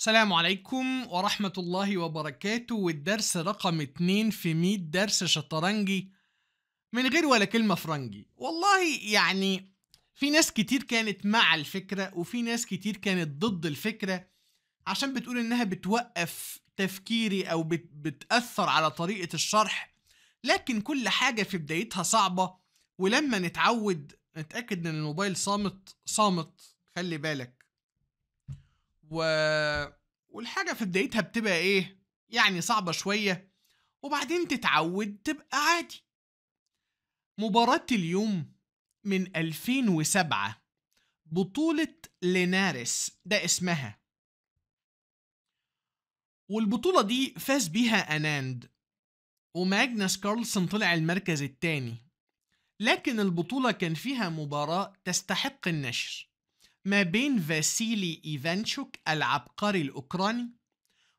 السلام عليكم ورحمة الله وبركاته والدرس رقم اتنين في 100 درس شطرنجي من غير ولا كلمة فرنجي والله يعني في ناس كتير كانت مع الفكرة وفي ناس كتير كانت ضد الفكرة عشان بتقول انها بتوقف تفكيري او بتأثر على طريقة الشرح لكن كل حاجة في بدايتها صعبة ولما نتعود نتأكد ان الموبايل صامت صامت خلي بالك و... والحاجة في بدايتها بتبقى ايه يعني صعبة شوية وبعدين تتعود تبقى عادي مباراة اليوم من 2007 بطولة لينارس ده اسمها والبطولة دي فاز بيها أناند وماجنس كارلسون طلع المركز الثاني لكن البطولة كان فيها مباراة تستحق النشر ما بين فاسيلي إيفانشوك العبقري الأوكراني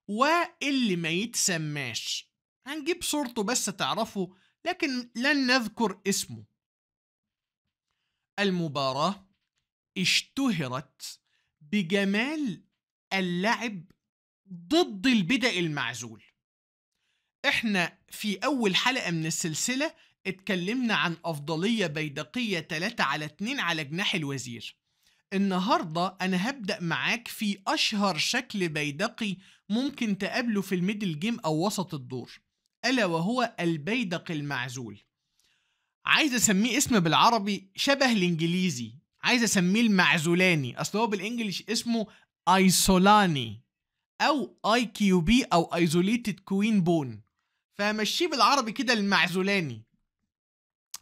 واللي ما يتسماش هنجيب صورته بس تعرفه لكن لن نذكر اسمه المباراة اشتهرت بجمال اللعب ضد البدء المعزول احنا في اول حلقة من السلسلة اتكلمنا عن افضلية بيدقية 3 على 2 على جناح الوزير النهاردة أنا هبدأ معاك في أشهر شكل بيدقي ممكن تقابله في الميدل جيم أو وسط الدور ألا وهو البيدق المعزول عايز أسميه اسم بالعربي شبه الإنجليزي عايز أسميه المعزولاني أصل هو بالإنجليش اسمه أيسولاني أو أي كيو بي أو أيزوليتد كوين بون فمشيه بالعربي كده المعزولاني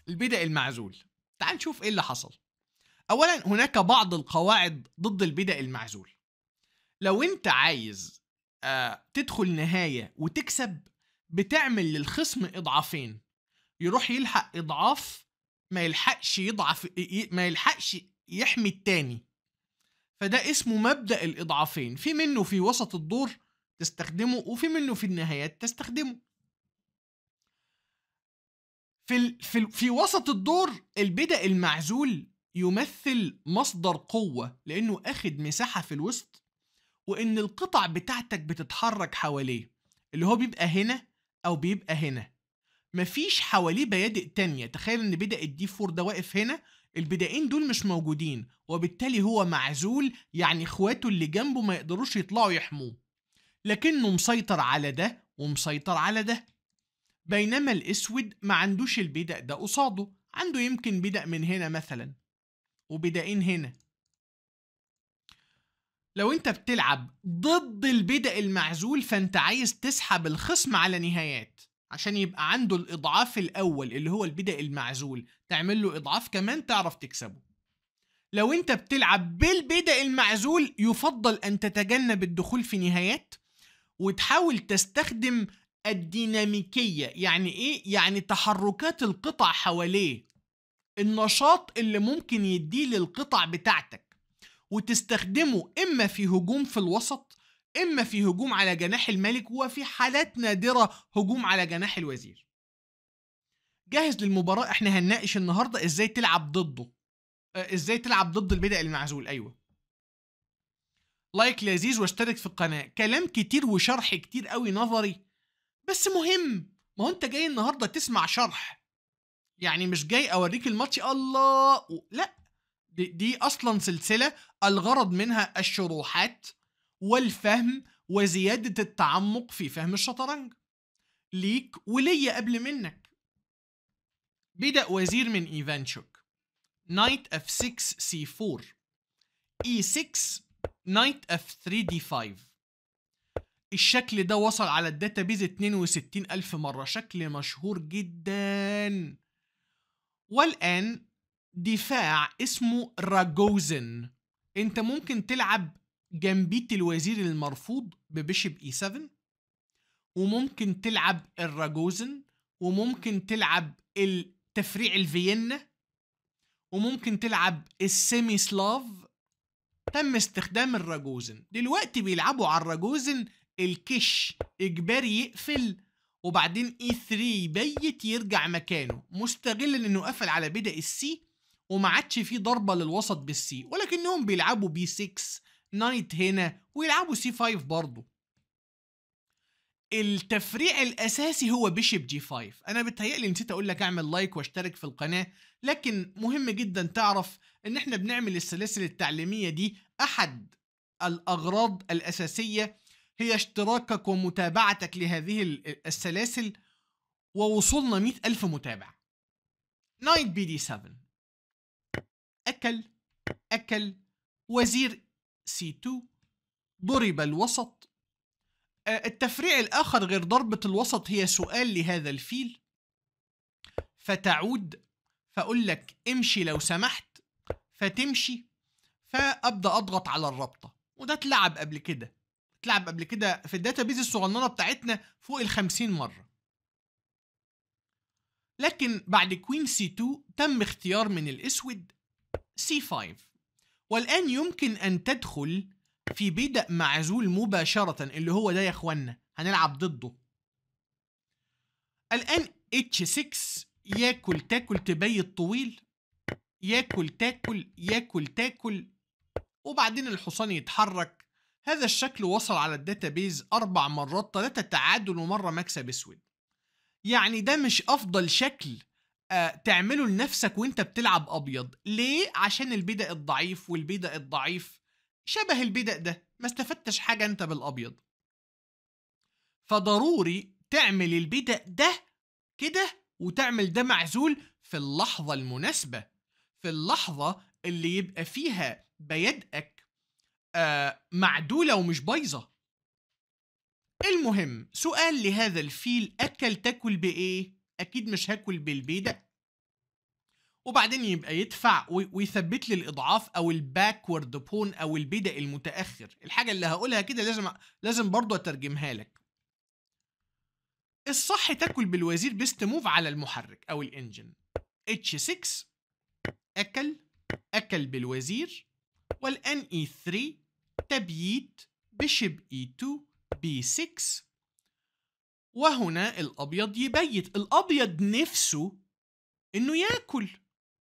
البدأ المعزول تعال نشوف إيه اللي حصل اولا هناك بعض القواعد ضد البدع المعزول لو انت عايز آه، تدخل نهايه وتكسب بتعمل للخصم اضعافين يروح يلحق اضعاف ما يلحقش يضعف ما يلحقش يحمي التاني فده اسمه مبدا الاضعافين في منه في وسط الدور تستخدمه وفي منه في النهايات تستخدمه في ال... في ال... في وسط الدور البدا المعزول يمثل مصدر قوة لأنه أخد مساحة في الوسط وإن القطع بتاعتك بتتحرك حواليه اللي هو بيبقى هنا أو بيبقى هنا مفيش حواليه بيادق تانية تخيل إن بدأ الدي فور ده واقف هنا البدائين دول مش موجودين وبالتالي هو معزول يعني إخواته اللي جنبه ما يقدروش يطلعوا يحموه لكنه مسيطر على ده ومسيطر على ده بينما الأسود ما عندوش البدأ ده قصاده عنده يمكن بدأ من هنا مثلا وبدائين هنا لو انت بتلعب ضد البدأ المعزول فانت عايز تسحب الخصم على نهايات عشان يبقى عنده الاضعاف الاول اللي هو البدأ المعزول تعمل له اضعاف كمان تعرف تكسبه لو انت بتلعب بالبدأ المعزول يفضل ان تتجنب الدخول في نهايات وتحاول تستخدم الديناميكية يعني ايه؟ يعني تحركات القطع حواليه النشاط اللي ممكن يديه للقطع بتاعتك وتستخدمه إما في هجوم في الوسط إما في هجوم على جناح الملك وفي حالات نادرة هجوم على جناح الوزير جاهز للمباراة احنا هنناقش النهاردة ازاي تلعب ضده آه، ازاي تلعب ضد البدء المعزول ايوه لايك لذيذ واشترك في القناة كلام كتير وشرح كتير قوي نظري بس مهم ما هو انت جاي النهاردة تسمع شرح يعني مش جاي اوريك الماتش الله لا دي, دي اصلا سلسله الغرض منها الشروحات والفهم وزياده التعمق في فهم الشطرنج ليك وليا قبل منك بدأ وزير من ايفانشوك نايت اف 6 سي 4 اي 6 نايت اف 3 دي 5 الشكل ده وصل على الداتابيز 62000 مره شكل مشهور جدا والآن دفاع اسمه راجوزن انت ممكن تلعب جنبية الوزير المرفوض ببيشب اي e 7 وممكن تلعب الراجوزن وممكن تلعب التفريع الفيينا وممكن تلعب السيمي سلاف تم استخدام الراجوزن دلوقتي بيلعبوا على الراجوزن الكش اجباري يقفل وبعدين E3 بيت يرجع مكانه مستغلا انه قفل على بدا السي وما عادش في ضربه للوسط بالسي ولكنهم بيلعبوا بي 6 نايت هنا ويلعبوا سي 5 برضه التفريع الاساسي هو بيشب جي 5 انا بتهيألي نسيت اقول لك اعمل لايك واشترك في القناه لكن مهم جدا تعرف ان احنا بنعمل السلاسل التعليميه دي احد الاغراض الاساسيه هي اشتراكك ومتابعتك لهذه السلاسل ووصولنا مئة ألف متابع نايت بي دي 7 أكل أكل وزير سي 2 ضرب الوسط آه، التفريع الآخر غير ضربة الوسط هي سؤال لهذا الفيل فتعود فأقول لك امشي لو سمحت فتمشي فأبدأ أضغط على الرابطة وده اتلعب قبل كده اتلعب قبل كده في الداتا بيز الصغننه بتاعتنا فوق ال 50 مره لكن بعد كوين سي 2 تم اختيار من الاسود سي 5 والان يمكن ان تدخل في بدء معزول مباشره اللي هو ده يا اخوانا هنلعب ضده الان اتش 6 ياكل تاكل تبيت طويل ياكل تاكل ياكل تاكل وبعدين الحصان يتحرك هذا الشكل وصل على الداتابيز أربع مرات تلاتة تعادل ومرة مكسب أسود يعني ده مش أفضل شكل آه، تعمله لنفسك وانت بتلعب أبيض ليه؟ عشان البدأ الضعيف والبدأ الضعيف شبه البدأ ده ما استفدتش حاجة انت بالأبيض فضروري تعمل البدأ ده كده وتعمل ده معزول في اللحظة المناسبة في اللحظة اللي يبقى فيها بيدقك آه، معدوله ومش بايظه المهم سؤال لهذا الفيل اكل تاكل بايه اكيد مش هاكل بالبيده وبعدين يبقى يدفع ويثبت لي الاضعاف او الباكورد بون او البدء المتاخر الحاجه اللي هقولها كده لازم لازم برضه اترجمها لك الصح تاكل بالوزير بيست موف على المحرك او الانجن اتش 6 اكل اكل بالوزير والان اي 3 تبييت بشب اي 2 بي 6 وهنا الابيض يبيت الابيض نفسه انه ياكل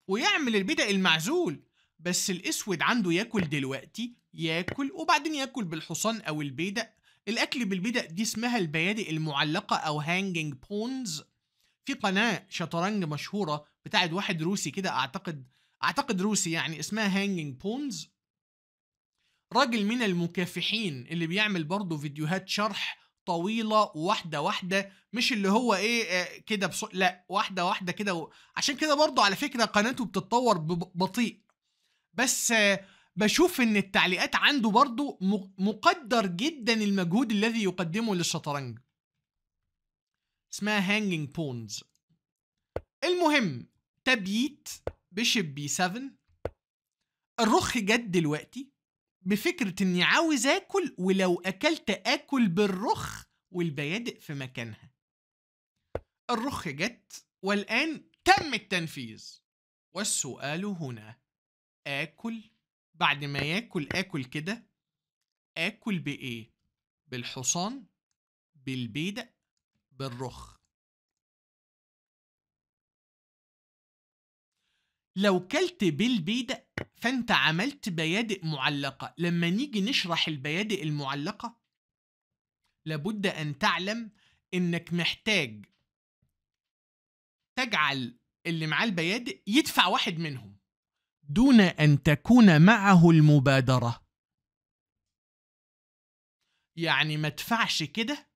ويعمل البدء المعزول بس الاسود عنده ياكل دلوقتي ياكل وبعدين ياكل بالحصان او البيدق الاكل بالبدق دي اسمها البيادق المعلقه او هانجنج بونز في قناه شطرنج مشهوره بتاعت واحد روسي كده اعتقد اعتقد روسي يعني اسمها هانجينج بونز راجل من المكافحين اللي بيعمل برضه فيديوهات شرح طويله واحده واحده مش اللي هو ايه آه، كده بص... لا واحده واحده كده و... عشان كده برضه على فكره قناته بتتطور ببطيء بس آه، بشوف ان التعليقات عنده برضه مقدر جدا المجهود الذي يقدمه للشطرنج اسمها هانجينج بونز المهم تبييت بيشب بي 7 الرخ جت دلوقتي بفكرة اني عاوز اكل ولو اكلت اكل بالرخ والبيادق في مكانها الرخ جت والان تم التنفيذ والسؤال هنا اكل بعد ما ياكل اكل كده اكل بايه بالحصان بالبيدق بالرخ لو كلت بالبيدق فانت عملت بيادئ معلقة لما نيجي نشرح البيادئ المعلقة لابد أن تعلم إنك محتاج تجعل اللي معاه البيادئ يدفع واحد منهم دون أن تكون معه المبادرة يعني ما تدفعش كده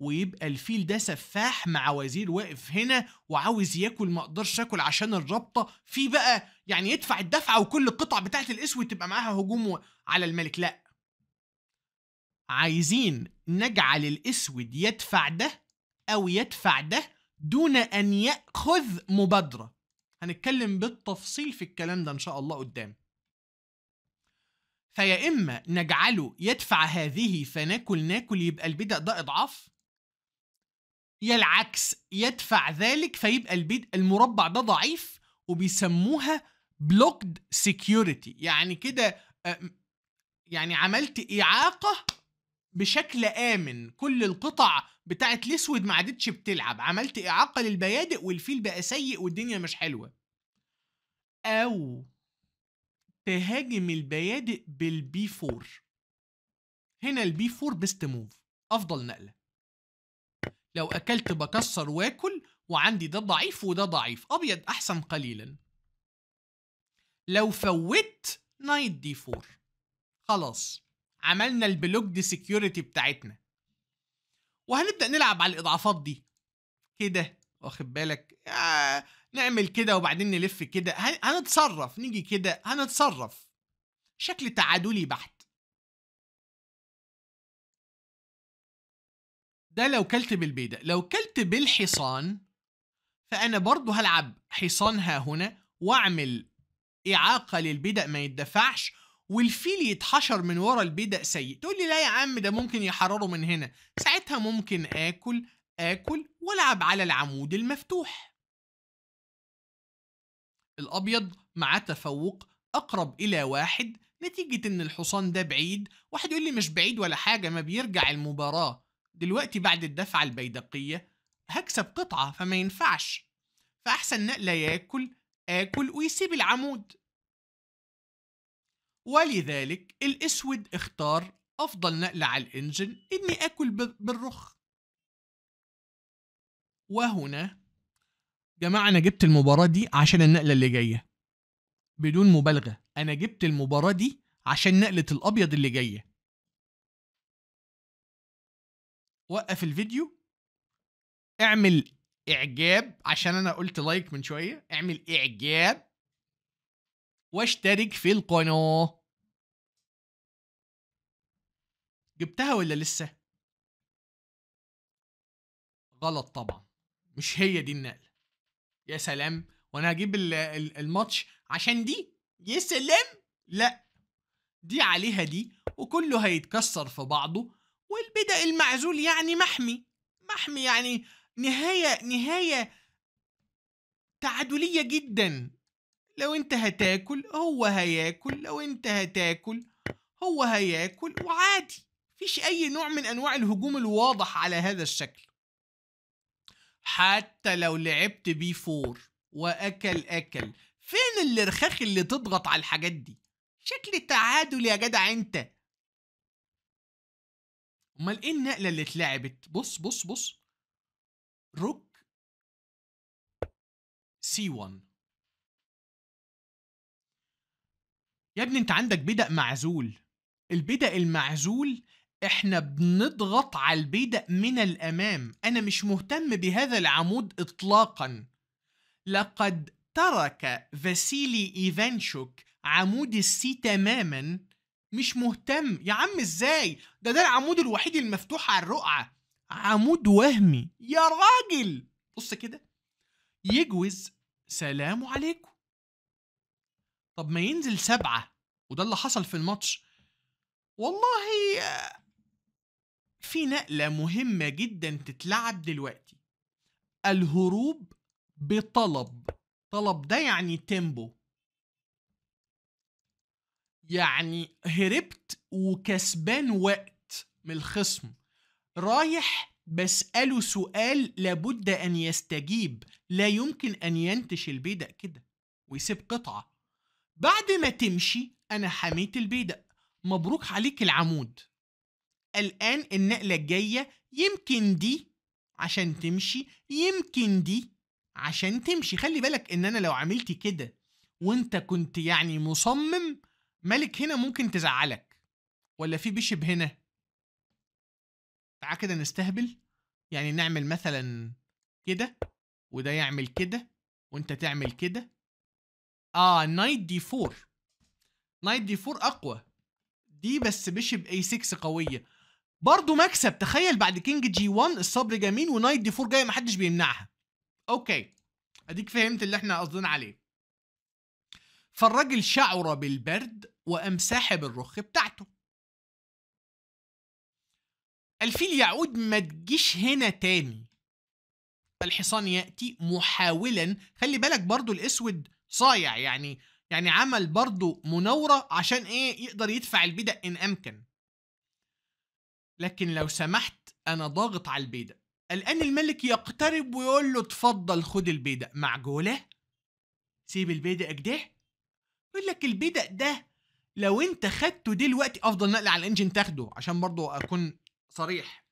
ويبقى الفيل ده سفاح مع وزير واقف هنا وعاوز ياكل ما اقدرش اكل عشان الرابطه في بقى يعني يدفع الدفعه وكل القطع بتاعت الاسود تبقى معاها هجوم على الملك لا عايزين نجعل الاسود يدفع ده او يدفع ده دون ان ياخذ مبادره هنتكلم بالتفصيل في الكلام ده ان شاء الله قدام فيا اما نجعله يدفع هذه فناكل ناكل يبقى البدء ده اضعاف يا العكس يدفع ذلك فيبقى البيت المربع ده ضعيف وبيسموها بلوكد سيكيورتي يعني كده آه، يعني عملت اعاقه بشكل امن كل القطع بتاعت الاسود ما عادتش بتلعب عملت اعاقه للبيادق والفيل بقى سيء والدنيا مش حلوه او تهاجم البيادق بالبي 4 هنا البي 4 بيست موف افضل نقله لو اكلت بكسر واكل وعندي ده ضعيف وده ضعيف ابيض احسن قليلا لو فوت نايت دي 4 خلاص عملنا دي سكيورتي بتاعتنا وهنبدا نلعب على الاضعافات دي كده واخد بالك آه نعمل كده وبعدين نلف كده هنتصرف نيجي كده هنتصرف شكل تعادلي بحت ده لو كلت بالبيدة لو كلت بالحصان فأنا برضو هلعب حصانها هنا وأعمل إعاقة للبدأ ما يتدفعش والفيل يتحشر من ورا البيدة سيء تقول لي لا يا عم ده ممكن يحرره من هنا ساعتها ممكن آكل آكل وألعب على العمود المفتوح الأبيض مع تفوق أقرب إلى واحد نتيجة إن الحصان ده بعيد واحد يقول لي مش بعيد ولا حاجة ما بيرجع المباراة دلوقتي بعد الدفعة البيدقية هكسب قطعة فما ينفعش فأحسن نقلة ياكل آكل ويسيب العمود ولذلك الأسود اختار أفضل نقلة على الإنجن إني آكل بالرخ وهنا جماعة أنا جبت المباراة دي عشان النقلة اللي جاية بدون مبالغة أنا جبت المباراة دي عشان نقلة الأبيض اللي جاية وقف الفيديو اعمل اعجاب عشان انا قلت لايك من شويه اعمل اعجاب واشترك في القناه جبتها ولا لسه غلط طبعا مش هي دي النقله يا سلام وانا هجيب الماتش عشان دي يا سلام لا دي عليها دي وكله هيتكسر في بعضه والبدا المعزول يعني محمي محمي يعني نهاية نهاية تعادلية جدا لو انت هتاكل هو هياكل لو انت هتاكل هو هياكل وعادي مفيش اي نوع من انواع الهجوم الواضح على هذا الشكل حتى لو لعبت بي فور واكل اكل فين الارخاخ اللي تضغط على الحاجات دي شكل تعادل يا جدع انت امال ايه النقله اللي اتلعبت بص بص بص روك سي 1 يا ابني انت عندك بدأ معزول البدأ المعزول احنا بنضغط على البدأ من الامام انا مش مهتم بهذا العمود اطلاقا لقد ترك فاسيلي ايفانشوك عمود السي تماما مش مهتم يا عم ازاي ده ده العمود الوحيد المفتوح على الرقعه عمود وهمي يا راجل بص كده يجوز سلام عليكم طب ما ينزل سبعة وده اللي حصل في الماتش والله في نقلة مهمة جدا تتلعب دلوقتي الهروب بطلب طلب ده يعني تيمبو يعني هربت وكسبان وقت من الخصم رايح بسأله سؤال لابد أن يستجيب لا يمكن أن ينتش البيدق كده ويسيب قطعة بعد ما تمشي أنا حميت البيدق مبروك عليك العمود الآن النقلة الجاية يمكن دي عشان تمشي يمكن دي عشان تمشي خلي بالك إن أنا لو عملت كده وانت كنت يعني مصمم ملك هنا ممكن تزعلك ولا في بيشب هنا تعال كده نستهبل يعني نعمل مثلا كده وده يعمل كده وانت تعمل كده اه نايت دي 4 نايت دي 4 اقوى دي بس بيشب اي 6 قويه برضه مكسب تخيل بعد كينج جي 1 الصبر جميل ونايت دي 4 جايه محدش بيمنعها اوكي اديك فهمت اللي احنا قصدنا عليه فالراجل شعر بالبرد وقام ساحب الرخ بتاعته الفيل يعود ما تجيش هنا تاني الحصان يأتي محاولا خلي بالك برضو الأسود صايع يعني يعني عمل برضو مناورة عشان إيه يقدر يدفع البيدق إن أمكن لكن لو سمحت أنا ضاغط على البيدق الآن الملك يقترب ويقول له اتفضل خد البيدق معجولة سيب البيدق كده يقول لك البيدق ده لو انت خدته دلوقتي افضل نقل على الانجن تاخده عشان برضو اكون صريح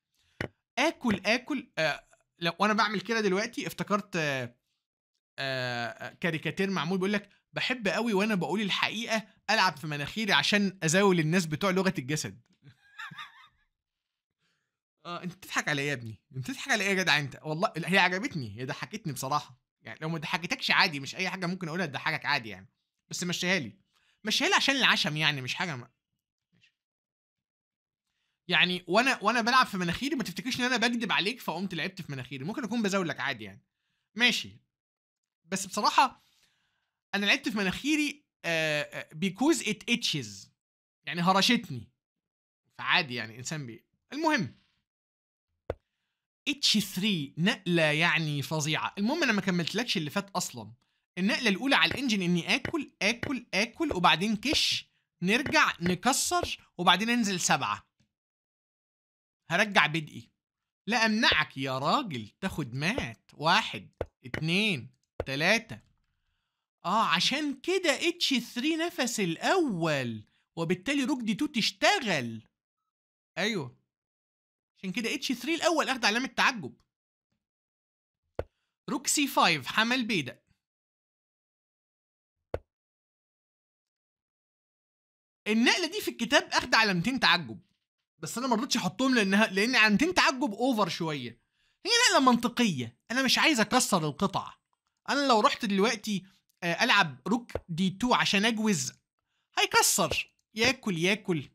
اكل اكل آه لو وانا بعمل كده دلوقتي افتكرت آه آه, آه، كاريكاتير معمول بيقول لك بحب قوي وانا بقول الحقيقه العب في مناخيري عشان ازاول الناس بتوع لغه الجسد اه انت بتضحك ايه يا ابني انت بتضحك ايه يا جدع انت والله هي عجبتني هي ضحكتني بصراحه يعني لو ما ضحكتكش عادي مش اي حاجه ممكن اقولها تضحكك عادي يعني بس مشيها لي مش شايلها عشان العشم يعني مش حاجه ما. يعني وانا وانا بلعب في مناخيري ما تفتكرش ان انا بكدب عليك فقمت لعبت في مناخيري ممكن اكون بزاولك عادي يعني ماشي بس بصراحه انا لعبت في مناخيري بيكوز ات اتشز يعني هرشتني فعادي يعني انسان بي المهم اتش 3 نقله يعني فظيعه المهم انا ما كملتلكش اللي فات اصلا النقله الاولى على الانجن اني اكل اكل اكل وبعدين كش نرجع نكسر وبعدين انزل سبعه هرجع بدقي لا امنعك يا راجل تاخد مات واحد اتنين تلاته اه عشان كده اتش 3 نفس الاول وبالتالي روك دي 2 تشتغل ايوه عشان كده اتش 3 الاول اخد علامه تعجب روك سي 5 حمل بيدق النقله دي في الكتاب اخد علامتين تعجب بس انا ما رضيتش احطهم لانها لان علامتين تعجب اوفر شويه هي نقله منطقيه انا مش عايز اكسر القطع انا لو رحت دلوقتي آه، العب روك دي 2 عشان اجوز هيكسر ياكل ياكل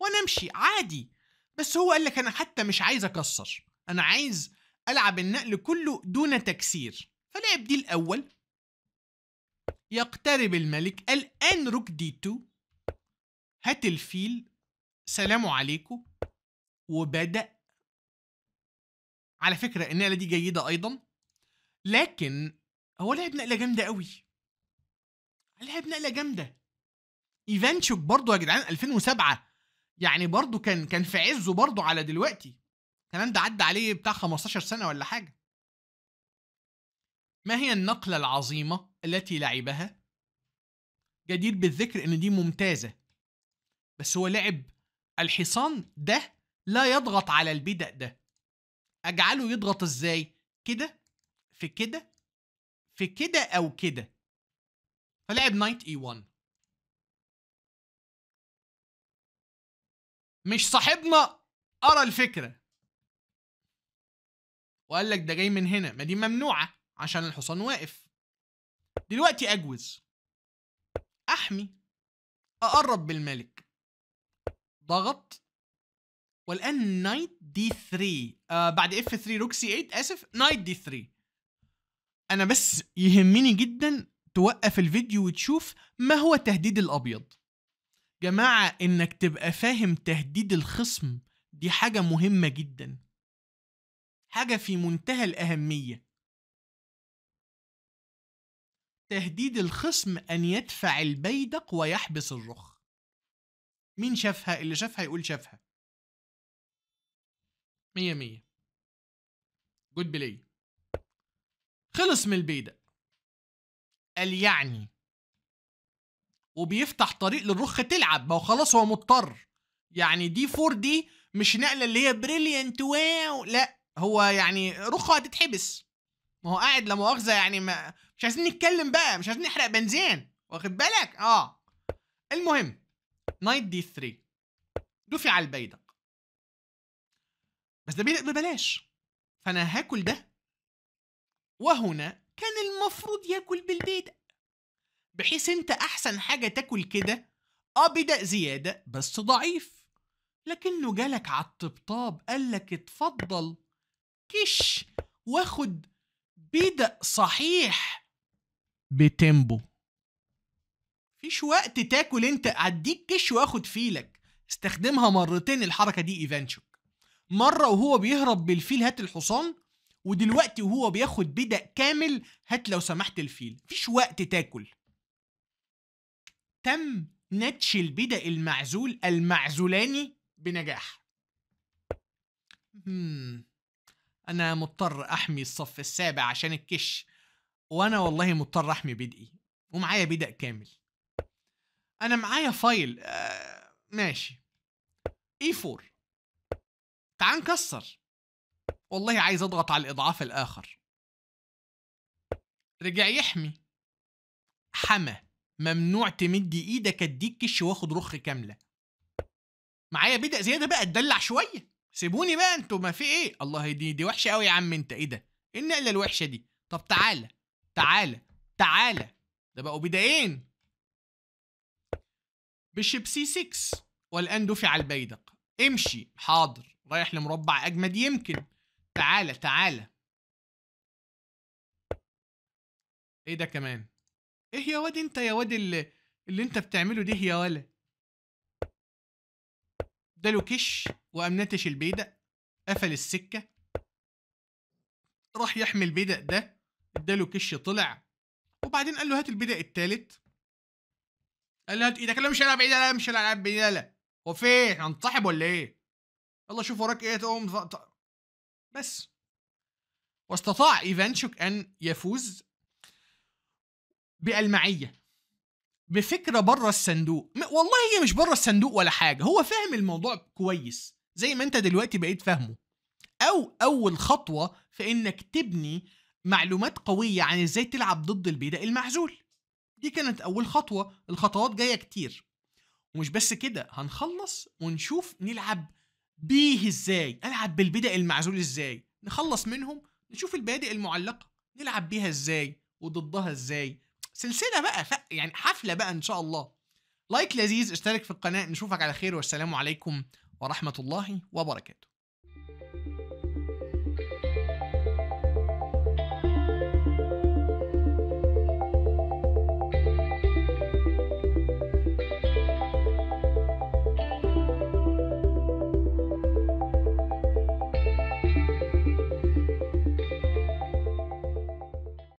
وانا امشي عادي بس هو قال لك انا حتى مش عايز اكسر انا عايز العب النقل كله دون تكسير فلعب دي الاول يقترب الملك الان روك دي 2 هات الفيل سلام عليكم وبدأ على فكرة النقلة دي جيدة أيضا لكن هو لعب نقلة جامدة قوي لعب نقلة جامدة ايفانشوك برضه يا جدعان 2007 يعني برضه كان كان في عزه برضه على دلوقتي الكلام ده عدى عليه بتاع 15 سنة ولا حاجة ما هي النقلة العظيمة التي لعبها؟ جدير بالذكر ان دي ممتازة بس هو لعب الحصان ده لا يضغط على البدأ ده أجعله يضغط إزاي؟ كده في كده في كده أو كده فلعب نايت اي 1 مش صاحبنا قرا الفكرة وقال لك ده جاي من هنا ما دي ممنوعة عشان الحصان واقف دلوقتي أجوز أحمي أقرب بالملك ضغط والان نايت دي 3 آه بعد اف 3 روك سي 8 اسف نايت دي 3 انا بس يهمني جدا توقف الفيديو وتشوف ما هو تهديد الابيض جماعه انك تبقى فاهم تهديد الخصم دي حاجه مهمه جدا حاجه في منتهى الاهميه تهديد الخصم ان يدفع البيدق ويحبس الرخ مين شافها اللي شافها يقول شافها مية مية جود بلاي خلص من البيدق قال يعني وبيفتح طريق للرخ تلعب ما هو خلاص هو مضطر يعني دي فور دي مش نقله اللي هي بريليانت واو لا هو يعني رخه هتتحبس ما هو قاعد لا مؤاخذه يعني ما مش عايزين نتكلم بقى مش عايزين نحرق بنزين واخد بالك اه المهم نايت دي 3 على البيدق بس ده بيدق ببلاش فانا هاكل ده وهنا كان المفروض ياكل بالبيدق بحيث انت احسن حاجه تاكل كده اه بدق زياده بس ضعيف لكنه جالك على الطبطاب قال لك اتفضل كش واخد بدق صحيح بتمبو مفيش وقت تاكل انت اديك كش واخد فيلك استخدمها مرتين الحركه دي ايفانشوك مره وهو بيهرب بالفيل هات الحصان ودلوقتي وهو بياخد بدأ كامل هات لو سمحت الفيل مفيش وقت تاكل تم نتش البدأ المعزول المعزولاني بنجاح مم. أنا مضطر أحمي الصف السابع عشان الكش وأنا والله مضطر أحمي بدئي ومعايا بدأ كامل انا معايا فايل آه ماشي اي e 4 تعال نكسر والله عايز اضغط على الاضعاف الاخر رجع يحمي حمى ممنوع تمد ايدك اديك كش واخد رخ كامله معايا بدأ زياده بقى اتدلع شويه سيبوني بقى انتوا ما في ايه الله دي دي وحشه قوي يا عم انت ايه ده ايه النقله الوحشه دي طب تعالى تعالى تعالى ده بقوا بدايين بشيب سي 6 والآن دفع البيدق امشي حاضر رايح لمربع أجمد يمكن تعالى تعالى ايه ده كمان ايه يا واد انت يا واد اللي, اللي انت بتعمله ده يا ولا ده له كش وامنتش البيدق قفل السكه راح يحمي البيدق ده اداله كش طلع وبعدين قال له هات البدق التالت لا ايدك إيه لا مش هلعب بعيد إيه لا مش هلعب بعيد لا هو فين هنصاحب ولا ايه يلا شوف وراك ايه تقوم بس واستطاع ايفانشوك ان يفوز بالمعيه بفكره بره الصندوق والله هي مش بره الصندوق ولا حاجه هو فاهم الموضوع كويس زي ما انت دلوقتي بقيت فاهمه او اول خطوه في انك تبني معلومات قويه عن ازاي تلعب ضد البيدق المعزول دي كانت أول خطوة الخطوات جاية كتير ومش بس كده هنخلص ونشوف نلعب بيه ازاي ألعب بالبدأ المعزول ازاي نخلص منهم نشوف البادئ المعلقة نلعب بيها ازاي وضدها ازاي سلسلة بقى ف... يعني حفلة بقى ان شاء الله لايك لذيذ اشترك في القناة نشوفك على خير والسلام عليكم ورحمة الله وبركاته